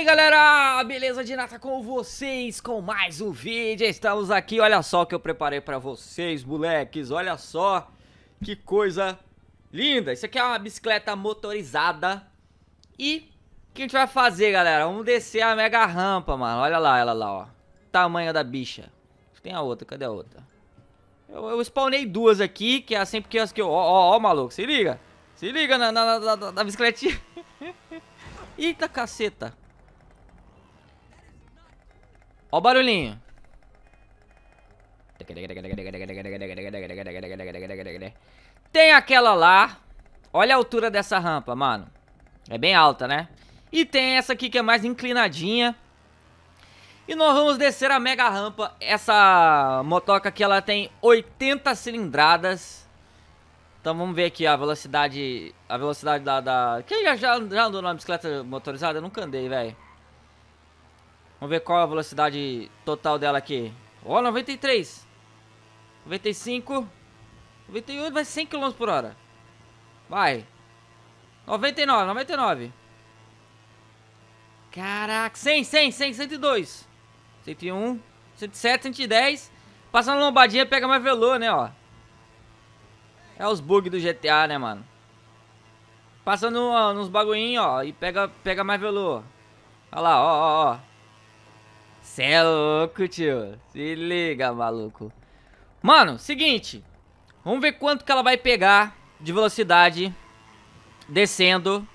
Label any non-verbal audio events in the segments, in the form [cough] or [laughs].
aí galera, beleza de nata com vocês, com mais um vídeo, estamos aqui, olha só o que eu preparei pra vocês moleques, olha só que coisa linda, isso aqui é uma bicicleta motorizada e o que a gente vai fazer galera, vamos descer a mega rampa mano, olha lá ela lá ó, tamanho da bicha, tem a outra, cadê a outra? Eu, eu spawnei duas aqui, que é sempre assim, que as que eu, ó, ó, ó maluco, se liga, se liga na, na, na, na bicicletinha. [laughs] Eita caceta. Ó o barulhinho. Tem aquela lá. Olha a altura dessa rampa, mano. É bem alta, né? E tem essa aqui que é mais inclinadinha. E nós vamos descer a mega rampa. Essa motoca aqui, ela tem 80 cilindradas. Então vamos ver aqui a velocidade... A velocidade da... da... Quem já, já, já andou na bicicleta motorizada? Eu nunca andei, velho. Vamos ver qual a velocidade total dela aqui. Ó, oh, 93. 95. 98 vai 100 km por hora. Vai. 99, 99. Caraca, 100, 100, 100, 102. 101, 107, 110. Passando lombadinha pega mais velô, né, ó. É os bugs do GTA, né, mano. Passando ó, nos bagulhinhos, ó, e pega, pega mais velô. Olha lá, ó, ó, ó. Cê é louco, tio. Se liga, maluco. Mano, seguinte. Vamos ver quanto que ela vai pegar de velocidade descendo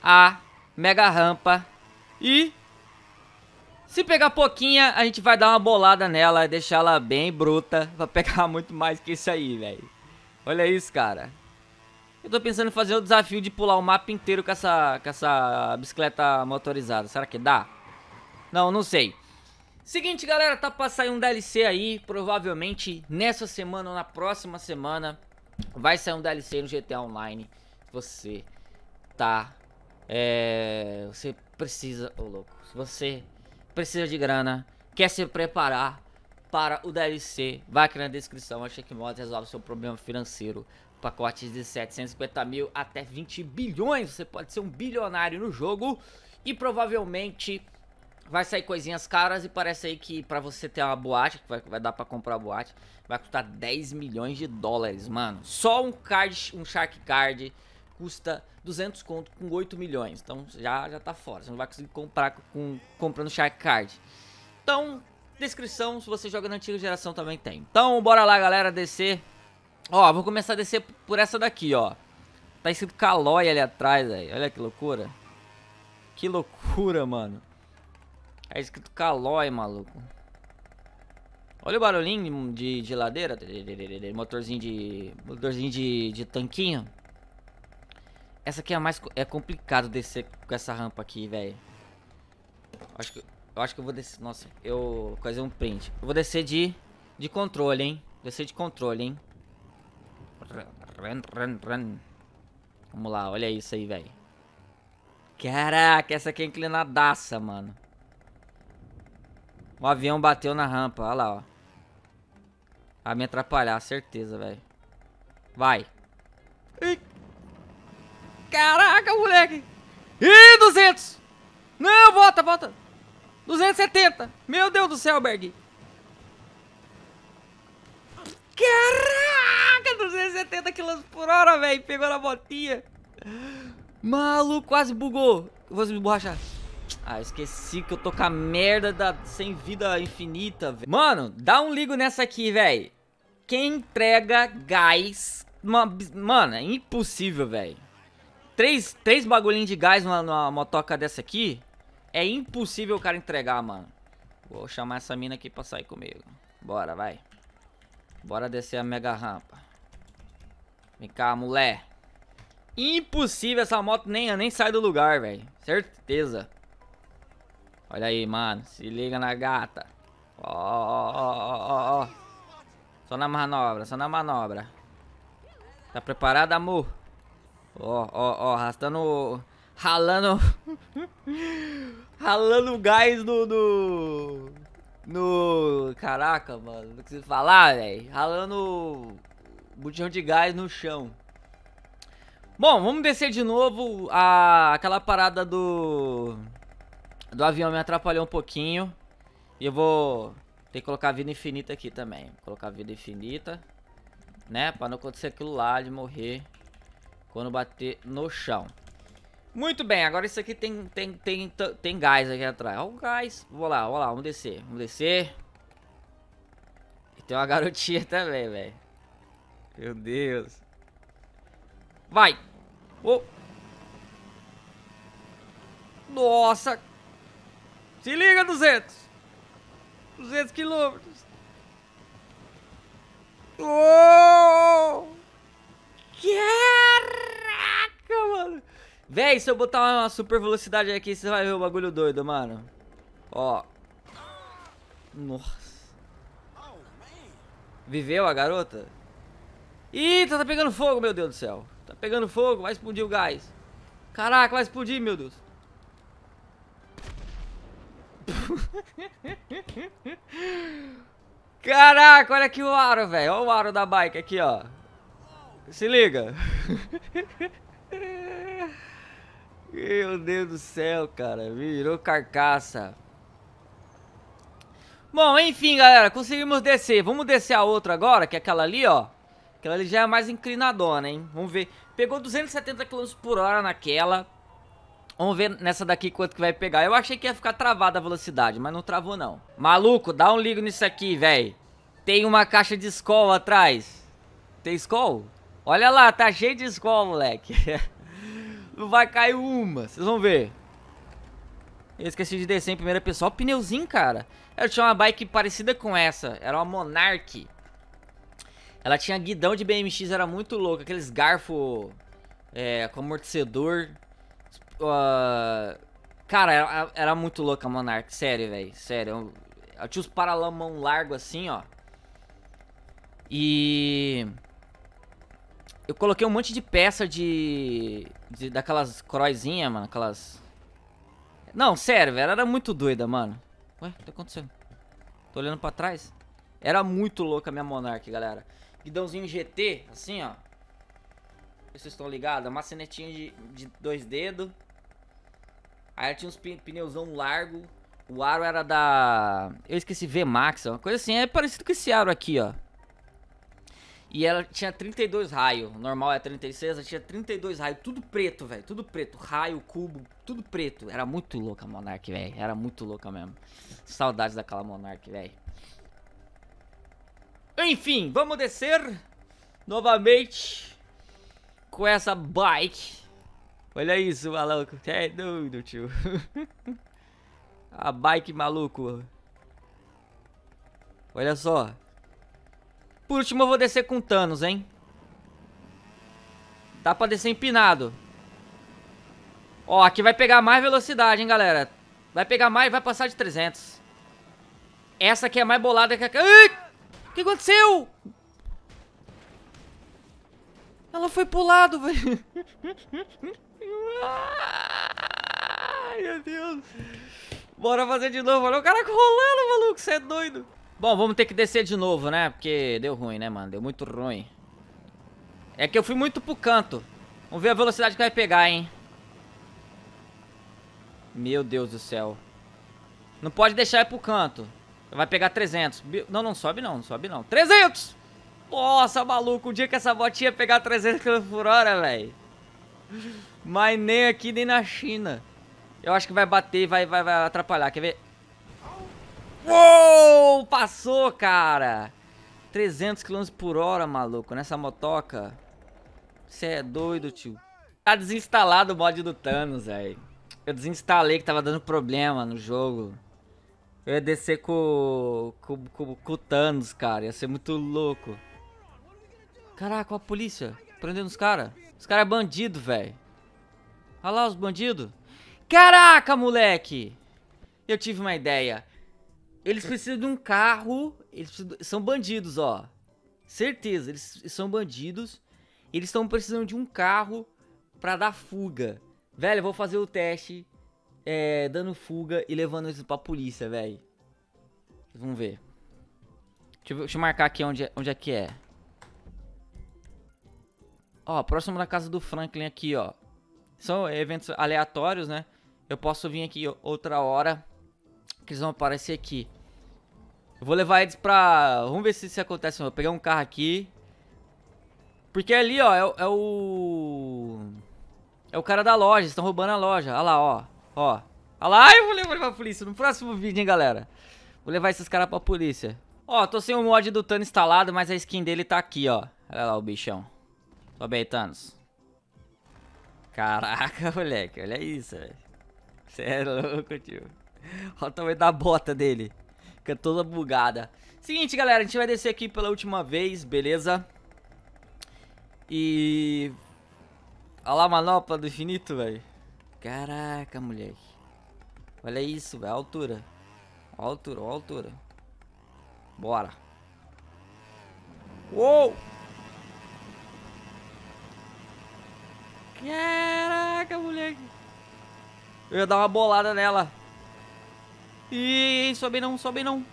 a mega rampa. E se pegar pouquinha, a gente vai dar uma bolada nela, deixar ela bem bruta, pra pegar [laughs] muito mais que isso aí, velho. Olha isso, cara. Eu tô pensando em fazer o desafio de pular o mapa inteiro com essa, com essa bicicleta motorizada. Será que dá? Não, não sei. Seguinte, galera, tá pra sair um DLC aí, provavelmente nessa semana ou na próxima semana vai sair um DLC no GTA Online. Você tá... É, você precisa... Ô, oh, louco. Se você precisa de grana, quer se preparar para o DLC, vai aqui na descrição. A Checkmod resolve seu problema financeiro. Pacotes de 750 mil até 20 bilhões. Você pode ser um bilionário no jogo e provavelmente Vai sair coisinhas caras e parece aí que para você ter uma boate, que vai, vai dar para comprar a boate, vai custar 10 milhões de dólares, mano. Só um card, um Shark Card custa 200 conto com 8 milhões. Então já já tá fora, você não vai conseguir comprar com comprando Shark Card. Então, descrição, se você joga na antiga geração também tem. Então, bora lá, galera, descer. Ó, vou começar a descer por essa daqui, ó. Tá escrito Calói ali atrás, aí. Olha que loucura. Que loucura, mano. É escrito Calói, maluco. Olha o barulhinho de, de ladeira. Motorzinho de. Motorzinho de, de tanquinho. Essa aqui é a mais. É complicado descer com essa rampa aqui, velho. Acho que. Eu acho que eu vou descer. Nossa, eu. Fazer um print. Eu vou descer de. De controle, hein? Descer de controle, hein? Run, run, run. Vamos lá, olha isso aí, velho. Caraca, essa aqui é inclinadaça, mano. O avião bateu na rampa, olha lá, ó. Vai me atrapalhar, certeza, velho. Vai. Ih. Caraca, moleque. Ih, 200. Não, volta, volta. 270. Meu Deus do céu, Berg. Caraca, 270 km por hora, velho. Pegou na botinha. Maluco, quase bugou. vou se borrachar. Ah, esqueci que eu tô com a merda da sem vida infinita, velho. Mano, dá um ligo nessa aqui, velho. Quem entrega gás... Uma... Mano, é impossível, velho. Três, três bagulhinhos de gás numa, numa motoca dessa aqui... É impossível o cara entregar, mano. Vou chamar essa mina aqui pra sair comigo. Bora, vai. Bora descer a mega rampa. Vem cá, mulher. Impossível essa moto nem, nem sai do lugar, velho. Certeza. Olha aí, mano. Se liga na gata. Ó, ó, ó, ó, Só na manobra, só na manobra. Tá preparado, amor? Ó, ó, ó. Arrastando... Ralando... [laughs] ralando gás no, no... No... Caraca, mano. Não sei falar, velho. Ralando... Botão de gás no chão. Bom, vamos descer de novo a... aquela parada do do avião me atrapalhou um pouquinho. E eu vou ter que colocar vida infinita aqui também. Vou colocar vida infinita, né? Pra não acontecer aquilo lá de morrer quando bater no chão. Muito bem, agora isso aqui tem, tem, tem, tem gás aqui atrás. Olha o gás. Vou lá, vou lá, vamos descer. Vamos descer. E tem uma garotinha [laughs] também, velho. Meu Deus. Vai. Oh. Nossa, se liga, 200. 200 quilômetros. Oh! Caraca, mano. Véi, se eu botar uma super velocidade aqui, você vai ver o bagulho doido, mano. Ó. Nossa. Viveu a garota? Eita, tá, tá pegando fogo, meu Deus do céu. Tá pegando fogo, vai explodir o gás. Caraca, vai explodir, meu Deus. [laughs] Caraca, olha aqui o aro, velho. Olha o aro da bike aqui, ó. Se liga. Meu Deus do céu, cara. Virou carcaça. Bom, enfim, galera. Conseguimos descer. Vamos descer a outra agora, que é aquela ali, ó. Aquela ali já é mais inclinadona, hein? Vamos ver. Pegou 270 km por hora naquela. Vamos ver nessa daqui quanto que vai pegar. Eu achei que ia ficar travada a velocidade, mas não travou não. Maluco, dá um ligo nisso aqui, velho. Tem uma caixa de escol atrás. Tem escol? Olha lá, tá cheio de escol, moleque. [laughs] não vai cair uma, vocês vão ver. Eu esqueci de descer em primeira pessoa. Olha o pneuzinho, cara. Eu tinha uma bike parecida com essa. Era uma Monarch. Ela tinha guidão de BMX, era muito louca. Aqueles garfo é, com amortecedor. Uh, cara, era, era, muito louca a Monark, sério, velho, sério. eu tinha os paralamão largo assim, ó. E... Eu coloquei um monte de peça de... de daquelas croizinha, mano, aquelas... Não, sério, velho, era muito doida, mano. Ué, o que tá acontecendo? Tô olhando pra trás. Era muito louca a minha Monark, galera. Guidãozinho GT, assim, ó. Vocês estão ligados? uma de, de dois dedos. Aí tinha uns pneuzão largo. O aro era da. Eu esqueci, V-Max, uma coisa assim. É parecido com esse aro aqui, ó. E ela tinha 32 raio. Normal é 36, ela tinha 32 raio. Tudo preto, velho. Tudo preto. Raio, cubo, tudo preto. Era muito louca a Monark, velho. Era muito louca mesmo. Saudades daquela Monark, velho. Enfim, vamos descer novamente com essa bike. Olha isso, maluco. Você é doido, tio. [laughs] A bike, maluco. Olha só. Por último, eu vou descer com Thanos, hein? Dá pra descer empinado. Ó, aqui vai pegar mais velocidade, hein, galera. Vai pegar mais, vai passar de 300. Essa aqui é mais bolada que a... Ai! O que aconteceu? Ela foi pro lado, velho. [laughs] Ai, meu Deus. Bora fazer de novo. Olha o cara rolando, maluco. Você é doido. Bom, vamos ter que descer de novo, né? Porque deu ruim, né, mano? Deu muito ruim. É que eu fui muito pro canto. Vamos ver a velocidade que vai pegar, hein? Meu Deus do céu. Não pode deixar ir pro canto. Vai pegar 300. Não, não sobe não, não sobe não. 300! Nossa, maluco, o dia que essa botinha pegar 300 km por hora, velho. Mas nem aqui, nem na China. Eu acho que vai bater e vai, vai, vai atrapalhar. Quer ver? Uou! Passou, cara! 300 km por hora, maluco, nessa motoca. Você é doido, tio. Tá desinstalado o mod do Thanos, velho. Eu desinstalei que tava dando problema no jogo. Eu ia descer com, com, com, com o Thanos, cara. Ia ser muito louco. Caraca, a polícia. Prendendo os caras. Os caras é bandido, velho. Olha lá os bandidos. Caraca, moleque! Eu tive uma ideia. Eles precisam de um carro. Eles precisam... são bandidos, ó. Certeza, eles são bandidos. Eles estão precisando de um carro pra dar fuga. Velho, eu vou fazer o teste é, dando fuga e levando eles pra polícia, velho. Vamos ver. Deixa eu, deixa eu marcar aqui onde, é, onde é que é. Ó, próximo da casa do Franklin aqui, ó. São eventos aleatórios, né? Eu posso vir aqui outra hora que eles vão aparecer aqui. Eu vou levar eles pra... Vamos ver se isso acontece. Eu pegar um carro aqui. Porque ali, ó, é, é o... É o cara da loja. estão roubando a loja. Olha lá, ó. Ó. Olha lá, eu vou levar pra polícia no próximo vídeo, hein, galera. Vou levar esses caras pra polícia. Ó, tô sem o mod do Tano instalado, mas a skin dele tá aqui, ó. Olha lá o bichão. Tô bem, Thanos. Caraca, [laughs] moleque, olha isso, velho. Você é louco, tio. Olha o tamanho da bota dele. Fica toda bugada. Seguinte, galera, a gente vai descer aqui pela última vez, beleza? E... Olha lá a manopla do infinito, velho. Caraca, moleque. Olha isso, velho, a altura. A altura, a altura. Bora. Uou! Caraca, moleque. Eu ia dar uma bolada nela. Ih, sobe não, sobe não.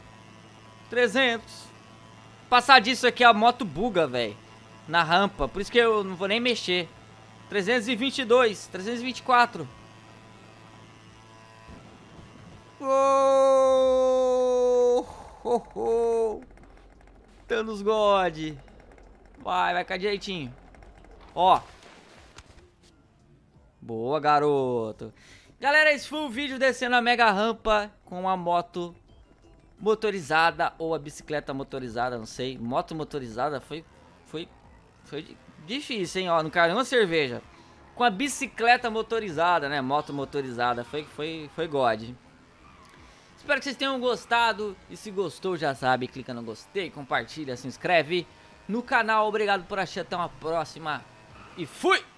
300. Passar disso aqui, a moto buga, velho. Na rampa. Por isso que eu não vou nem mexer. 322, 324. Oh, oh, oh. Thanos God. Vai, vai ficar direitinho. Ó, Boa, garoto. Galera, esse foi o vídeo descendo a mega rampa com a moto motorizada ou a bicicleta motorizada, não sei. Moto motorizada foi foi foi difícil, hein? Ó, não caiu uma cerveja. Com a bicicleta motorizada, né? Moto motorizada, foi foi foi god. Espero que vocês tenham gostado e se gostou, já sabe, clica no gostei, compartilha, se inscreve no canal. Obrigado por assistir, até uma próxima e fui.